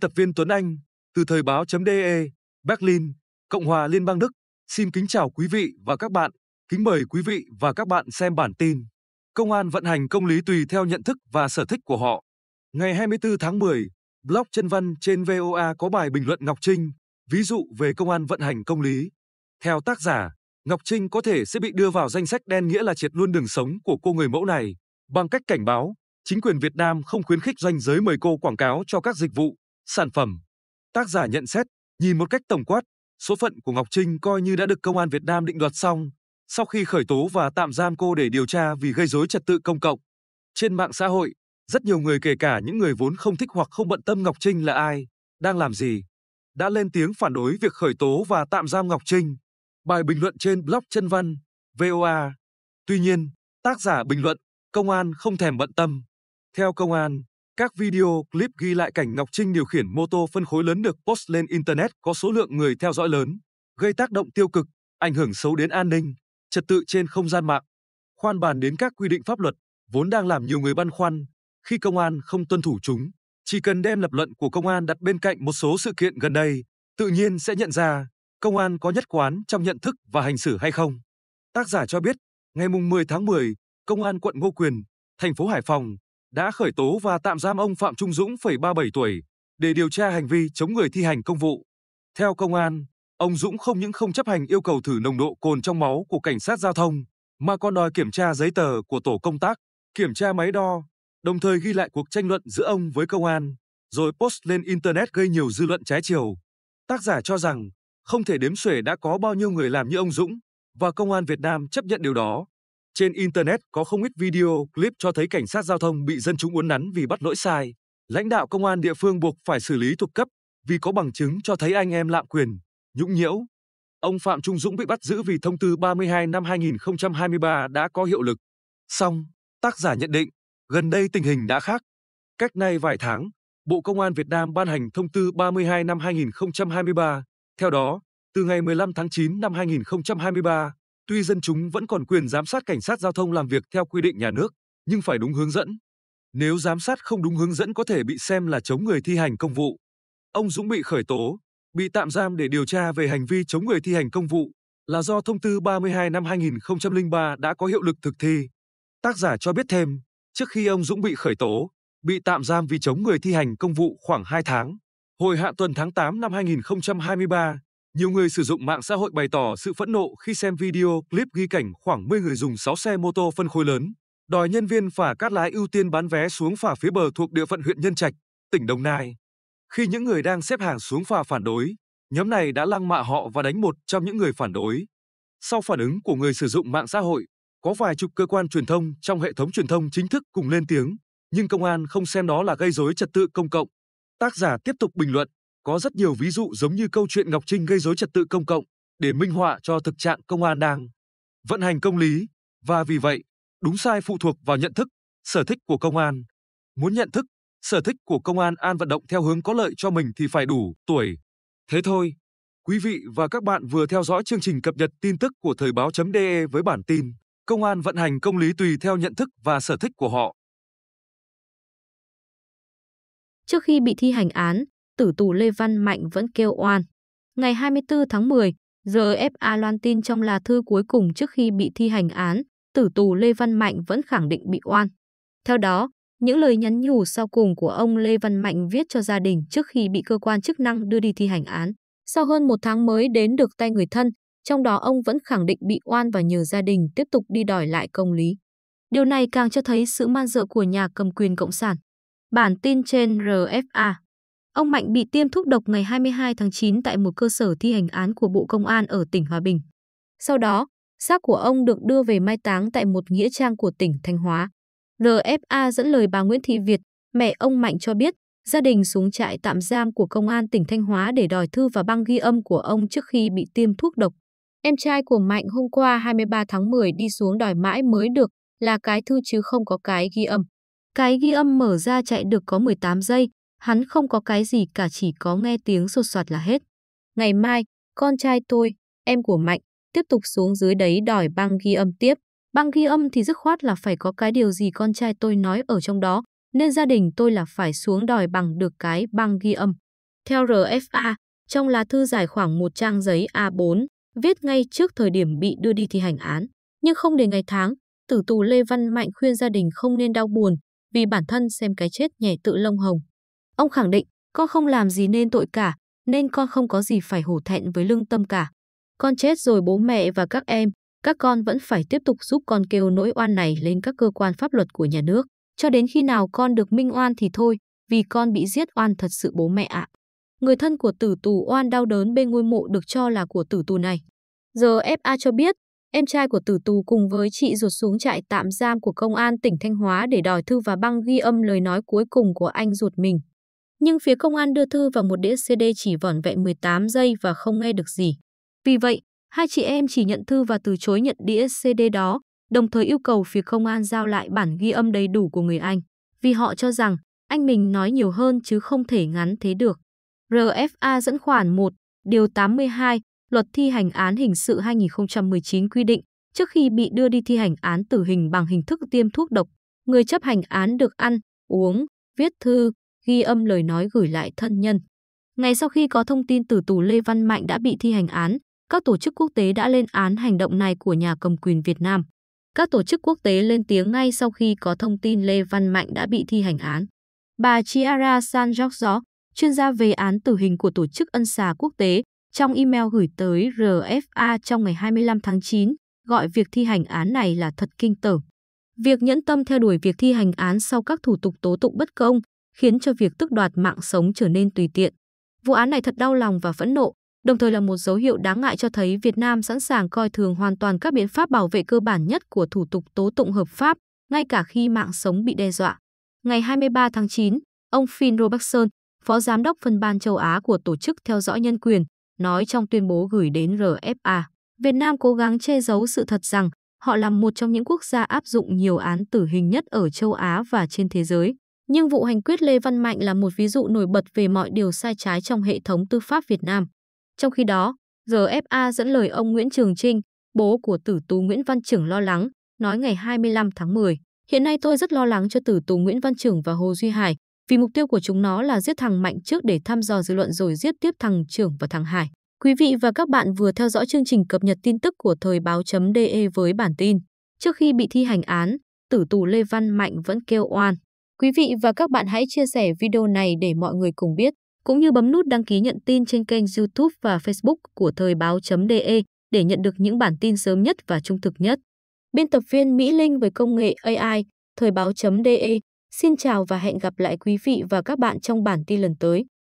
Tập viên Tuấn Anh, từ thời báo.de, Berlin, Cộng hòa Liên bang Đức, xin kính chào quý vị và các bạn, kính mời quý vị và các bạn xem bản tin. Công an vận hành công lý tùy theo nhận thức và sở thích của họ. Ngày 24 tháng 10, blog chân văn trên VOA có bài bình luận Ngọc Trinh, ví dụ về công an vận hành công lý. Theo tác giả, Ngọc Trinh có thể sẽ bị đưa vào danh sách đen nghĩa là triệt luôn đường sống của cô người mẫu này, bằng cách cảnh báo, chính quyền Việt Nam không khuyến khích doanh giới mời cô quảng cáo cho các dịch vụ sản phẩm. Tác giả nhận xét, nhìn một cách tổng quát, số phận của Ngọc Trinh coi như đã được công an Việt Nam định đoạt xong, sau khi khởi tố và tạm giam cô để điều tra vì gây rối trật tự công cộng. Trên mạng xã hội, rất nhiều người kể cả những người vốn không thích hoặc không bận tâm Ngọc Trinh là ai, đang làm gì, đã lên tiếng phản đối việc khởi tố và tạm giam Ngọc Trinh. Bài bình luận trên blog Chân Văn, VOA. Tuy nhiên, tác giả bình luận, công an không thèm bận tâm. Theo công an, các video clip ghi lại cảnh Ngọc Trinh điều khiển mô tô phân khối lớn được post lên Internet có số lượng người theo dõi lớn, gây tác động tiêu cực, ảnh hưởng xấu đến an ninh, trật tự trên không gian mạng. Khoan bàn đến các quy định pháp luật, vốn đang làm nhiều người băn khoăn, khi công an không tuân thủ chúng, chỉ cần đem lập luận của công an đặt bên cạnh một số sự kiện gần đây, tự nhiên sẽ nhận ra công an có nhất quán trong nhận thức và hành xử hay không. Tác giả cho biết, ngày 10 tháng 10, Công an quận Ngô Quyền, thành phố Hải Phòng, đã khởi tố và tạm giam ông Phạm Trung Dũng, 37 tuổi, để điều tra hành vi chống người thi hành công vụ. Theo công an, ông Dũng không những không chấp hành yêu cầu thử nồng độ cồn trong máu của cảnh sát giao thông, mà còn đòi kiểm tra giấy tờ của tổ công tác, kiểm tra máy đo, đồng thời ghi lại cuộc tranh luận giữa ông với công an, rồi post lên Internet gây nhiều dư luận trái chiều. Tác giả cho rằng, không thể đếm xuể đã có bao nhiêu người làm như ông Dũng, và công an Việt Nam chấp nhận điều đó. Trên Internet có không ít video, clip cho thấy cảnh sát giao thông bị dân chúng uốn nắn vì bắt lỗi sai. Lãnh đạo công an địa phương buộc phải xử lý thuộc cấp vì có bằng chứng cho thấy anh em lạm quyền, nhũng nhiễu. Ông Phạm Trung Dũng bị bắt giữ vì thông tư 32 năm 2023 đã có hiệu lực. Song, tác giả nhận định, gần đây tình hình đã khác. Cách nay vài tháng, Bộ Công an Việt Nam ban hành thông tư 32 năm 2023. Theo đó, từ ngày 15 tháng 9 năm 2023, Tuy dân chúng vẫn còn quyền giám sát cảnh sát giao thông làm việc theo quy định nhà nước, nhưng phải đúng hướng dẫn. Nếu giám sát không đúng hướng dẫn có thể bị xem là chống người thi hành công vụ. Ông Dũng bị khởi tố, bị tạm giam để điều tra về hành vi chống người thi hành công vụ là do thông tư 32 năm 2003 đã có hiệu lực thực thi. Tác giả cho biết thêm, trước khi ông Dũng bị khởi tố, bị tạm giam vì chống người thi hành công vụ khoảng 2 tháng, hồi hạ tuần tháng 8 năm 2023, nhiều người sử dụng mạng xã hội bày tỏ sự phẫn nộ khi xem video clip ghi cảnh khoảng 10 người dùng 6 xe mô tô phân khối lớn, đòi nhân viên phà cát lái ưu tiên bán vé xuống phà phía bờ thuộc địa phận huyện Nhân Trạch, tỉnh Đồng Nai. Khi những người đang xếp hàng xuống phà phản đối, nhóm này đã lăng mạ họ và đánh một trong những người phản đối. Sau phản ứng của người sử dụng mạng xã hội, có vài chục cơ quan truyền thông trong hệ thống truyền thông chính thức cùng lên tiếng, nhưng công an không xem đó là gây rối trật tự công cộng. Tác giả tiếp tục bình luận có rất nhiều ví dụ giống như câu chuyện Ngọc Trinh gây rối trật tự công cộng để minh họa cho thực trạng công an đang vận hành công lý và vì vậy, đúng sai phụ thuộc vào nhận thức, sở thích của công an. Muốn nhận thức, sở thích của công an an vận động theo hướng có lợi cho mình thì phải đủ tuổi. Thế thôi. Quý vị và các bạn vừa theo dõi chương trình cập nhật tin tức của Thời báo.de với bản tin Công an vận hành công lý tùy theo nhận thức và sở thích của họ. Trước khi bị thi hành án, tử tù Lê Văn Mạnh vẫn kêu oan. Ngày 24 tháng 10, RFA loan tin trong là thư cuối cùng trước khi bị thi hành án, tử tù Lê Văn Mạnh vẫn khẳng định bị oan. Theo đó, những lời nhắn nhủ sau cùng của ông Lê Văn Mạnh viết cho gia đình trước khi bị cơ quan chức năng đưa đi thi hành án. Sau hơn một tháng mới đến được tay người thân, trong đó ông vẫn khẳng định bị oan và nhờ gia đình tiếp tục đi đòi lại công lý. Điều này càng cho thấy sự man dợ của nhà cầm quyền Cộng sản. Bản tin trên RFA Ông Mạnh bị tiêm thuốc độc ngày 22 tháng 9 tại một cơ sở thi hành án của Bộ Công an ở tỉnh Hòa Bình. Sau đó, xác của ông được đưa về mai táng tại một nghĩa trang của tỉnh Thanh Hóa. RFA dẫn lời bà Nguyễn Thị Việt, mẹ ông Mạnh cho biết, gia đình xuống trại tạm giam của công an tỉnh Thanh Hóa để đòi thư và băng ghi âm của ông trước khi bị tiêm thuốc độc. Em trai của Mạnh hôm qua 23 tháng 10 đi xuống đòi mãi mới được, là cái thư chứ không có cái ghi âm. Cái ghi âm mở ra chạy được có 18 giây, Hắn không có cái gì cả chỉ có nghe tiếng sột soạt là hết. Ngày mai, con trai tôi, em của Mạnh, tiếp tục xuống dưới đấy đòi băng ghi âm tiếp. Băng ghi âm thì dứt khoát là phải có cái điều gì con trai tôi nói ở trong đó, nên gia đình tôi là phải xuống đòi bằng được cái băng ghi âm. Theo RFA, trong lá thư dài khoảng một trang giấy A4, viết ngay trước thời điểm bị đưa đi thi hành án, nhưng không để ngày tháng, tử tù Lê Văn Mạnh khuyên gia đình không nên đau buồn, vì bản thân xem cái chết nhẹ tự lông hồng. Ông khẳng định, con không làm gì nên tội cả, nên con không có gì phải hổ thẹn với lương tâm cả. Con chết rồi bố mẹ và các em, các con vẫn phải tiếp tục giúp con kêu nỗi oan này lên các cơ quan pháp luật của nhà nước. Cho đến khi nào con được minh oan thì thôi, vì con bị giết oan thật sự bố mẹ ạ. Người thân của tử tù oan đau đớn bên ngôi mộ được cho là của tử tù này. Giờ FA cho biết, em trai của tử tù cùng với chị ruột xuống trại tạm giam của công an tỉnh Thanh Hóa để đòi thư và băng ghi âm lời nói cuối cùng của anh ruột mình nhưng phía công an đưa thư vào một đĩa CD chỉ vỏn vẹn 18 giây và không nghe được gì. Vì vậy, hai chị em chỉ nhận thư và từ chối nhận đĩa CD đó, đồng thời yêu cầu phía công an giao lại bản ghi âm đầy đủ của người anh, vì họ cho rằng anh mình nói nhiều hơn chứ không thể ngắn thế được. RFA dẫn khoản 1, điều 82, Luật thi hành án hình sự 2019 quy định, trước khi bị đưa đi thi hành án tử hình bằng hình thức tiêm thuốc độc, người chấp hành án được ăn, uống, viết thư, ghi âm lời nói gửi lại thân nhân. Ngay sau khi có thông tin từ tù Lê Văn Mạnh đã bị thi hành án, các tổ chức quốc tế đã lên án hành động này của nhà cầm quyền Việt Nam. Các tổ chức quốc tế lên tiếng ngay sau khi có thông tin Lê Văn Mạnh đã bị thi hành án. Bà Chiara San Giorgio, chuyên gia về án tử hình của Tổ chức Ân xá Quốc tế, trong email gửi tới RFA trong ngày 25 tháng 9, gọi việc thi hành án này là thật kinh tởm. Việc nhẫn tâm theo đuổi việc thi hành án sau các thủ tục tố tụng bất công khiến cho việc tước đoạt mạng sống trở nên tùy tiện. Vụ án này thật đau lòng và phẫn nộ, đồng thời là một dấu hiệu đáng ngại cho thấy Việt Nam sẵn sàng coi thường hoàn toàn các biện pháp bảo vệ cơ bản nhất của thủ tục tố tụng hợp pháp, ngay cả khi mạng sống bị đe dọa. Ngày 23 tháng 9, ông Finn Robertson, Phó Giám đốc phân ban châu Á của Tổ chức Theo dõi Nhân quyền, nói trong tuyên bố gửi đến RFA, Việt Nam cố gắng che giấu sự thật rằng họ là một trong những quốc gia áp dụng nhiều án tử hình nhất ở châu Á và trên thế giới. Nhưng vụ hành quyết Lê Văn Mạnh là một ví dụ nổi bật về mọi điều sai trái trong hệ thống tư pháp Việt Nam. Trong khi đó, RFA dẫn lời ông Nguyễn Trường Trinh, bố của tử tù Nguyễn Văn Trường lo lắng, nói ngày 25 tháng 10. Hiện nay tôi rất lo lắng cho tử tù Nguyễn Văn Trường và Hồ Duy Hải, vì mục tiêu của chúng nó là giết thằng Mạnh trước để thăm dò dư luận rồi giết tiếp thằng Trưởng và thằng Hải. Quý vị và các bạn vừa theo dõi chương trình cập nhật tin tức của Thời báo.de với bản tin. Trước khi bị thi hành án, tử tù Lê Văn Mạnh vẫn kêu oan. Quý vị và các bạn hãy chia sẻ video này để mọi người cùng biết, cũng như bấm nút đăng ký nhận tin trên kênh YouTube và Facebook của Thời báo.de để nhận được những bản tin sớm nhất và trung thực nhất. Biên tập viên Mỹ Linh với công nghệ AI, Thời báo.de. Xin chào và hẹn gặp lại quý vị và các bạn trong bản tin lần tới.